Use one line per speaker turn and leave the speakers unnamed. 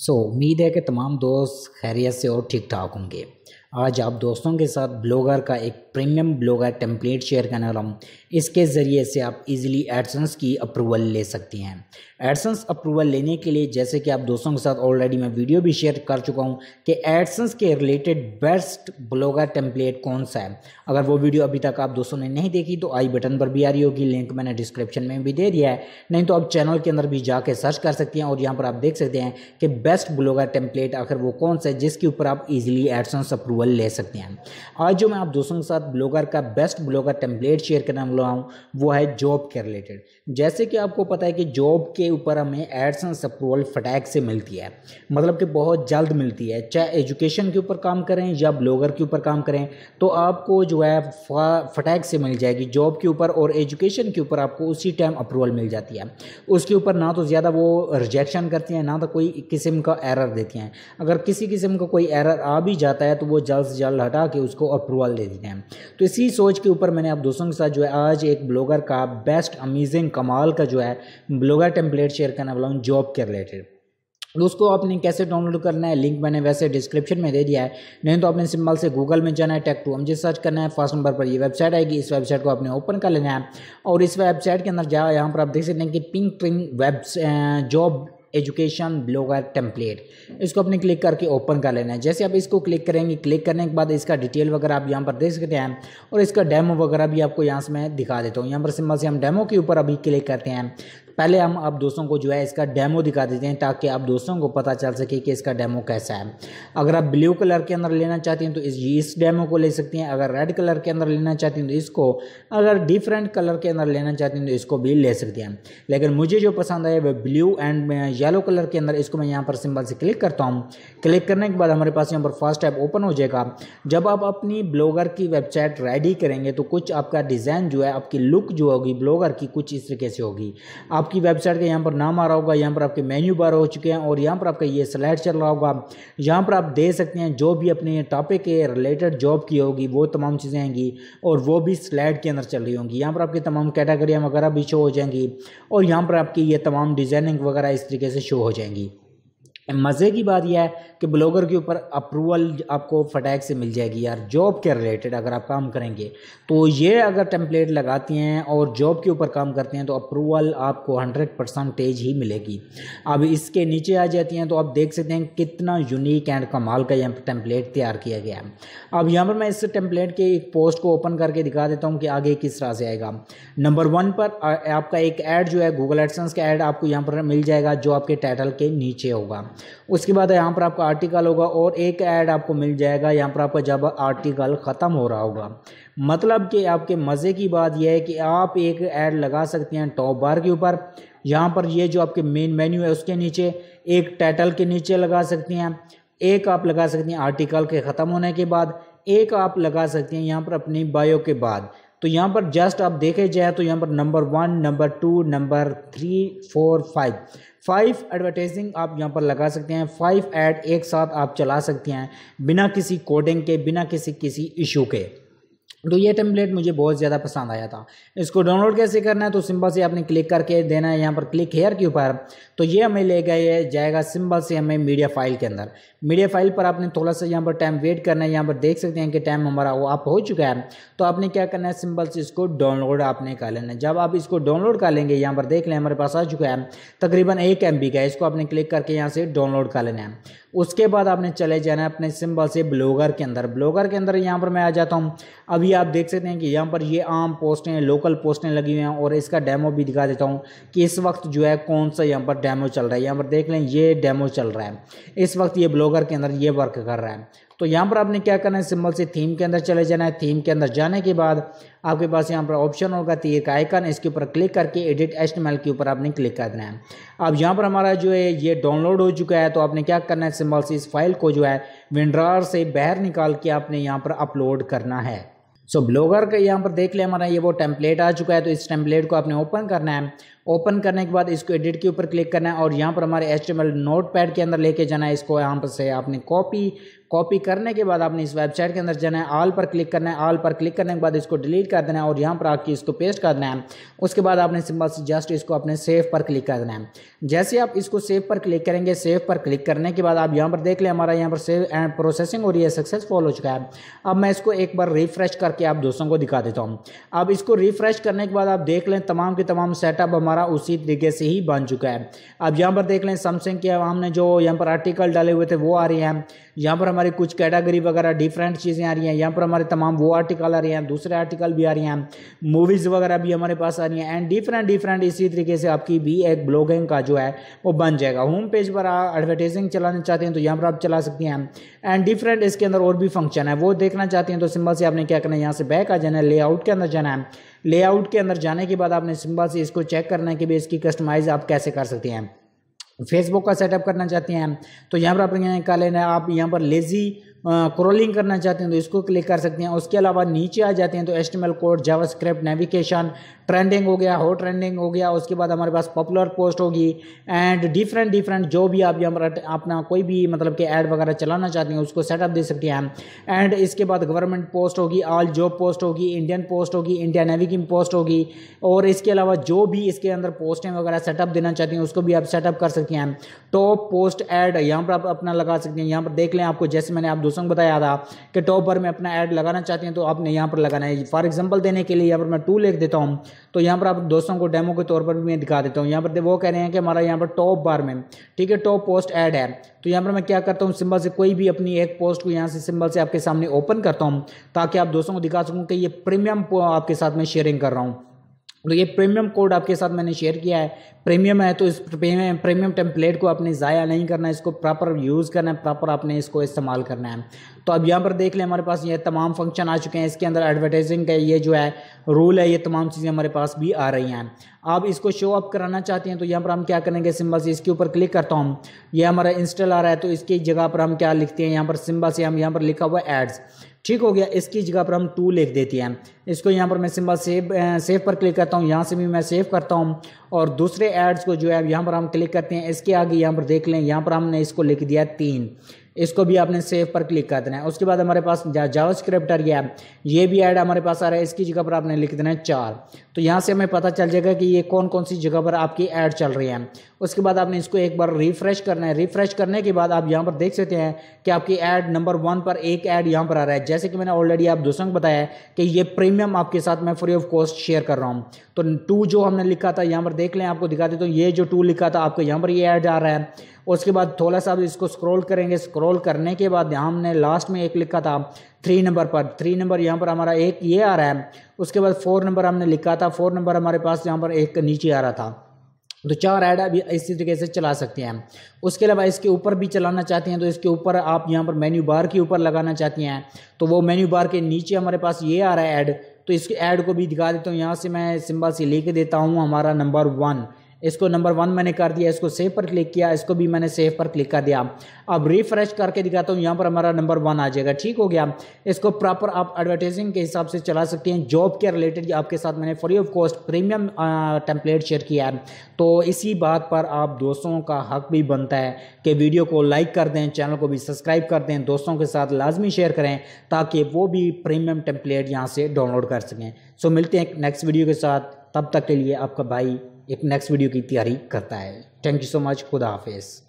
सो उम्मीद है कि तमाम दोस्त खैरियत से और ठीक ठाक होंगे आज आप दोस्तों के साथ ब्लॉगर का एक प्रीमियम ब्लॉगर टेम्पलेट शेयर करने वाला हूँ इसके ज़रिए से आप इजीली एडसन्स की अप्रूवल ले सकते हैं एडसन्स अप्रूवल लेने के लिए जैसे कि आप दोस्तों के साथ ऑलरेडी मैं वीडियो भी शेयर कर चुका हूँ कि एडसन्स के रिलेटेड बेस्ट ब्लॉगर टेम्पलेट कौन सा है अगर वो वीडियो अभी तक आप दोस्तों ने नहीं देखी तो आई बटन पर भी आ रही होगी लिंक मैंने डिस्क्रिप्शन में भी दे दिया है नहीं तो आप चैनल के अंदर भी जाके सर्च कर सकते हैं और यहाँ पर आप देख सकते हैं कि बेस्ट ब्लॉगर टेम्पलेट आखिर वो कौन सा है जिसके ऊपर आप इजिली एडसन्स अप्रूवल ले सकते हैं आज जो मैं आप दोस्तों के साथ ब्लॉगर का बेस्ट ब्लॉगर टेम्पलेट शेयर करने वाला हूँ वो है जॉब के रिलेटेड जैसे कि आपको पता है कि जॉब के ऊपर हमें एडसेंस अप्रूवल फटैक से मिलती है मतलब कि बहुत जल्द मिलती है चाहे एजुकेशन के ऊपर काम करें या ब्लॉगर के ऊपर काम करें तो आपको जो है फटैक से मिल जाएगी जॉब के ऊपर और एजुकेशन के ऊपर आपको उसी टाइम अप्रूवल मिल जाती है उसके ऊपर ना तो ज़्यादा वो रिजेक्शन करती हैं ना तो कोई किस्म का एरर देती हैं अगर किसी किस्म का कोई एरर आ भी जाता है तो वो जल्द से जल्द हटा के उसको अप्रूवल दे देते हैं तो इसी सोच के ऊपर मैंने आप दोस्तों के साथ जो है आज एक ब्लॉगर का बेस्ट अमेजिंग कमाल का जो है ब्लॉगर टेम्पलेट शेयर करने वाला हूँ जॉब के रिलेटेड उसको आपने कैसे डाउनलोड करना है लिंक मैंने वैसे डिस्क्रिप्शन में दे दिया है नहीं तो आपने सिंपल से गूगल में जाना है टेक टू मुझे सर्च करना है फर्स्ट नंबर पर ये वेबसाइट आएगी इस वेबसाइट को आपने ओपन कर लेना है और इस वेबसाइट के अंदर जाओ यहाँ पर आप देख सकते हैं कि pink pink web job education blogger template इसको अपने क्लिक करके ओपन कर लेना है जैसे आप इसको क्लिक करेंगे क्लिक करने के बाद इसका डिटेल वगैरह आप यहाँ पर देख सकते हैं और इसका डेमो वगैरह भी आपको यहाँ से मैं दिखा देता हूँ यहाँ पर सिंपल से हम डेमो के ऊपर अभी क्लिक करते हैं पहले हम आप दोस्तों को जो है इसका डेमो दिखा देते हैं ताकि आप दोस्तों को पता चल सके कि इसका डेमो कैसा है अगर आप ब्लू कलर के अंदर लेना चाहते हैं तो इस इस डेमो को ले सकते हैं अगर रेड कलर के अंदर लेना चाहते हैं तो इसको अगर डिफरेंट कलर के अंदर लेना चाहते हैं तो इसको भी ले सकते हैं लेकिन मुझे जो पसंद आया वह ब्लू एंड येलो कलर के अंदर इसको मैं यहाँ पर सिंबल से क्लिक करता हूँ क्लिक करने के बाद हमारे पास यहाँ पर फर्स्ट ऐप ओपन हो जाएगा जब आप अपनी ब्लॉगर की वेबसाइट रेडी करेंगे तो कुछ आपका डिज़ाइन जो है आपकी लुक जो होगी ब्लॉगर की कुछ इस तरीके से होगी आप आपकी वेबसाइट का यहाँ पर नाम आ रहा होगा यहाँ पर आपके मेन्यू बार हो चुके हैं और यहाँ पर आपका ये स्लाइड चल रहा होगा यहाँ पर आप दे सकते हैं जो भी अपने टॉपिक के रिलेटेड जॉब की होगी वो तमाम चीज़ें आएंगी और वो भी स्लाइड के अंदर चल रही होंगी यहाँ पर आपकी तमाम कैटेगरियाँ वगैरह भी शो हो जाएंगी और यहाँ पर आपकी ये तमाम डिज़ाइनिंग वगैरह इस तरीके से शो हो जाएंगी मज़े की बात यह है कि ब्लॉगर के ऊपर अप्रूवल आपको फटैक से मिल जाएगी यार जॉब के रिलेटेड अगर आप काम करेंगे तो ये अगर टेम्पलेट लगाती हैं और जॉब के ऊपर काम करते हैं तो अप्रूवल आपको हंड्रेड परसेंटेज ही मिलेगी अब इसके नीचे आ जाती हैं तो आप देख सकते हैं कितना यूनिक एंड कमाल का यहाँ टेम्पलेट तैयार किया गया है अब यहाँ पर मैं इस टेम्पलेट के एक पोस्ट को ओपन करके दिखा देता हूँ कि आगे किस तरह से आएगा नंबर वन पर आपका एक ऐड जो है गूगल एडसेंस का ऐड आपको यहाँ पर मिल जाएगा जो आपके टाइटल के नीचे होगा उसके बाद यहाँ पर आपका आर्टिकल होगा और एक ऐड आपको मिल जाएगा यहाँ पर आपका जब आर्टिकल ख़त्म हो रहा होगा मतलब कि आपके मज़े की बात यह है कि आप एक ऐड लगा सकते हैं टॉप बार के ऊपर यहाँ पर ये जो आपके मेन मेन्यू है उसके नीचे एक टाइटल के नीचे लगा सकते हैं एक आप लगा सकते हैं आर्टिकल के ख़त्म होने के बाद एक आप लगा सकते हैं यहाँ पर अपनी बायो के बाद तो यहाँ पर जस्ट आप देखे जाए तो यहाँ पर number one number two number three four five five advertising आप यहाँ पर लगा सकते हैं फाइव ऐड एक साथ आप चला सकते हैं बिना किसी कोडिंग के बिना किसी किसी इशू के तो ये टेम्पलेट मुझे बहुत ज़्यादा पसंद आया था इसको डाउनलोड कैसे करना है तो सिंपल से आपने क्लिक करके देना है यहाँ पर क्लिक हेयर के ऊपर तो ये हमें ले गए जाएगा सिंपल से हमें मीडिया फाइल के अंदर मीडिया फाइल पर आपने थोड़ा सा यहाँ पर टाइम वेट करना है यहाँ पर देख सकते हैं कि टाइम हमारा वो आप हो चुका है तो आपने क्या करना है सिंपल से इसको डाउनलोड आपने कर लेना है जब आप इसको डाउनलोड कर लेंगे यहाँ पर देख लें हमारे पास आ चुका है तकरीबन एक एम का इसको आपने क्लिक करके यहाँ से डाउनलोड कर लेना है उसके बाद आपने चले जाना है अपने सिंबल से ब्लॉगर के अंदर ब्लॉगर के अंदर यहाँ पर मैं आ जाता हूँ अभी आप देख सकते हैं कि यहाँ पर ये आम पोस्टें लोकल पोस्टें लगी हुई हैं और इसका डेमो भी दिखा देता हूँ कि इस वक्त जो है कौन सा यहाँ पर डेमो चल रहा है यहाँ पर देख लें ये डेमो चल रहा है इस वक्त ये ब्लॉगर के अंदर ये वर्क कर रहा है तो यहाँ पर आपने क्या करना है सिंबल से थीम के अंदर चले जाना है थीम के अंदर जाने के बाद आपके पास यहाँ पर ऑप्शन होगा तीर का आइकन इसके ऊपर क्लिक करके एडिट एच के ऊपर आपने क्लिक कर देना है अब यहाँ पर हमारा जो है ये डाउनलोड हो चुका है तो आपने क्या करना है सिंबल से इस फाइल को जो है विंड्रार से बाहर निकाल के आपने यहाँ पर अपलोड करना है सो so, ब्लॉगर का यहाँ पर देख ले हमारा ये वो टेम्पलेट आ चुका है तो इस टेम्पलेट को आपने ओपन करना है ओपन करने के बाद इसको एडिट के ऊपर क्लिक करना है और यहाँ पर हमारे एच नोट पैड के अंदर लेके जाना है इसको यहाँ पर से आपने कॉपी कॉपी करने के बाद आपने इस वेबसाइट के अंदर जाना है आल पर क्लिक करना है आल पर क्लिक करने के बाद इसको डिलीट कर देना है और यहाँ पर आपके इसको पेस्ट कर देना है उसके बाद आपने सिंपल से जस्ट इसको अपने सेव पर क्लिक कर देना है जैसे आप इसको सेव पर क्लिक करेंगे सेव पर क्लिक करने के बाद आप यहाँ पर देख लें हमारा यहाँ पर सेव एंड प्रोसेसिंग हो रही है सक्सेसफुल हो चुका है अब मैं इसको एक बार रिफ्रेश करके आप दोस्तों को दिखा देता हूँ अब इसको रिफ्रेश करने के बाद आप देख लें तमाम के तमाम सेटअप हमारा उसी तरीके से ही बन चुका है अब यहाँ पर देख लें समसंग के हमने जो यहाँ पर आर्टिकल डाले हुए थे वो आ रही है यहाँ पर हमारे हमारी कुछ कैटेगरी वगैरह डिफरेंट चीज़ें आ रही हैं यहाँ पर हमारे तमाम वो आर्टिकल आ रहे हैं दूसरे आर्टिकल भी आ रही हैं मूवीज़ वगैरह भी हमारे पास आ रही हैं एंड डिफरेंट डिफरेंट इसी तरीके से आपकी भी एक ब्लॉगिंग का जो है वो बन जाएगा होम पेज पर आप एडवर्टाइजिंग चलाना चाहते हैं तो यहाँ पर आप चला सकते हैं एंड डिफरेंट इसके अंदर और भी फंक्शन है वो देखना चाहते हैं तो सिंपल से आपने क्या करना है यहाँ से बैक आ जाना है लेआउट के अंदर जाना है लेआउट के अंदर जाने के बाद आपने सिंपल से इसको चेक करना है कि भाई इसकी कस्टमाइज़ आप कैसे कर सकते हैं फेसबुक का सेटअप करना चाहते हैं तो यहाँ पर आप क्या आप यहाँ पर लेज़ी क्रोलिंग करना चाहते हैं तो इसको क्लिक कर सकते हैं उसके अलावा नीचे आ जाते हैं तो HTML code JavaScript navigation trending हो गया हो ट्रेंडिंग हो गया उसके बाद हमारे पास पॉपुलर पोस्ट होगी एंड डिफरेंट डिफरेंट जो भी आप यहाँ पर अपना कोई भी मतलब कि ऐड वगैरह चलाना चाहते हैं उसको सेटअप दे सकते हैं एंड इसके बाद गवर्नमेंट पोस्ट होगी ऑल जॉब पोस्ट होगी इंडियन पोस्ट होगी इंडिया नेविगिंग पोस्ट होगी और इसके अलावा जो भी इसके अंदर पोस्टें वगैरह सेटअप देना चाहती हैं उसको भी आप सेटअप कर सकते हैं टॉप पोस्ट ऐड यहाँ पर आप अपना लगा सकते हैं यहाँ पर देख लें आपको जैसे मैंने आप सॉन्ग बताया था कि टॉप पर मैं अपना ऐड लगाना चाहती हैं तो आपने यहाँ पर लगाना है फॉर एग्जाम्पल देने के लिए यहाँ पर मैं टू लिख देता हूँ तो यहाँ पर आप दोस्तों को डेमो के तौर पर भी मैं दिखा देता हूँ यहाँ पर वो कह रहे हैं कि हमारा यहाँ पर टॉप बार में ठीक है टॉप पोस्ट ऐड है तो यहाँ पर मैं क्या करता हूँ सिंबल से कोई भी अपनी एक पोस्ट को यहाँ से सिंबल से आपके सामने ओपन करता हूँ ताकि आप दोस्तों को दिखा सकूँ कि ये प्रीमियम आपके साथ में शेयरिंग कर रहा हूँ तो ये प्रीमियम कोड आपके साथ मैंने शेयर किया है प्रीमियम है तो इस प्रीमियम प्रीमियम टेम्पलेट को आपने ज़ाया नहीं करना है इसको प्रॉपर यूज़ करना है प्रॉपर आपने इसको इस्तेमाल करना है तो अब यहाँ पर देख लें हमारे पास ये तमाम फंक्शन आ चुके हैं इसके अंदर एडवर्टाइजिंग का ये जो है रूल है ये तमाम चीज़ें हमारे पास भी आ रही हैं आप इसको शो अप कराना चाहते हैं तो यहाँ पर हम क्या करेंगे सिम्बल से इसके ऊपर क्लिक करता हूँ ये हमारा इंस्टॉल आ रहा है तो इसकी जगह पर हम क्या लिखते हैं यहाँ पर सिम्बल से हम यहाँ पर लिखा हुआ एड्स ठीक हो गया इसकी जगह पर हम टू लिख देते हैं इसको यहाँ पर मैं सिंबल सेव सेव पर क्लिक करता हूँ यहाँ से भी मैं सेव करता हूँ और दूसरे एड्स को जो है यहाँ पर हम क्लिक करते हैं इसके आगे यहाँ पर देख लें यहाँ पर हमने इसको लिख दिया तीन इसको भी आपने सेव पर क्लिक कर देना है उसके बाद हमारे पास जावा स्क्रिप्ट आ गया ये भी ऐड हमारे पास आ रहा है इसकी जगह पर आपने लिख देना है चार तो यहाँ से हमें पता चल जाएगा कि ये कौन कौन सी जगह पर आपकी ऐड चल रही है उसके बाद आपने इसको एक बार रिफ्रेश करना है रिफ्रेश करने के बाद आप यहाँ पर देख सकते हैं कि आपकी एड नंबर वन पर एक ऐड यहाँ पर आ रहा है जैसे कि मैंने ऑलरेडी आप दोस्तों को बताया है कि ये प्रीमियम आपके साथ मैं फ्री ऑफ कॉस्ट शेयर कर रहा हूँ तो टू जो हमने लिखा था यहाँ पर देख लें आपको दिखा देता तो हूँ ये जो टू लिखा था आपको यहाँ पर ये ऐड आ रहा है उसके बाद थोड़ा सा इसको स्क्रोल करेंगे स्क्रोल करने के बाद यहाँ हमने लास्ट में एक लिखा था थ्री नंबर पर थ्री नंबर यहाँ पर हमारा एक ये आ रहा है उसके बाद फोर नंबर हमने लिखा था फोर नंबर हमारे पास यहाँ पर एक नीचे आ रहा था तो चार ऐड अभी इसी तरीके से चला सकते हैं उसके अलावा इसके ऊपर भी चलाना चाहते हैं तो इसके ऊपर आप यहाँ पर मेन्यू बार के ऊपर लगाना चाहते हैं तो वो मेन्यू बार के नीचे हमारे पास ये आ रहा है ऐड तो इसके ऐड को भी दिखा देता हूँ यहाँ से मैं सिंबल से लेके देता हूँ हमारा नंबर वन इसको नंबर वन मैंने कर दिया इसको सेव पर क्लिक किया इसको भी मैंने सेव पर क्लिक कर दिया अब रिफ्रेश करके दिखाता हूँ यहाँ पर हमारा नंबर वन आ जाएगा ठीक हो गया इसको प्रॉपर आप एडवर्टाइजिंग के हिसाब से चला सकते हैं जॉब के रिलेटेड आपके साथ मैंने free of cost premium template share किया है तो इसी बात पर आप दोस्तों का हक भी बनता है कि वीडियो को लाइक कर दें चैनल को भी सब्सक्राइब कर दें दोस्तों के साथ लाजमी शेयर करें ताकि वो भी प्रीमियम टेम्पलेट यहाँ से डाउनलोड कर सकें सो मिलते हैं नेक्स्ट वीडियो के साथ तब तक के लिए आपका भाई एक नेक्स्ट वीडियो की तैयारी करता है थैंक यू सो मच खुदा हाफिज़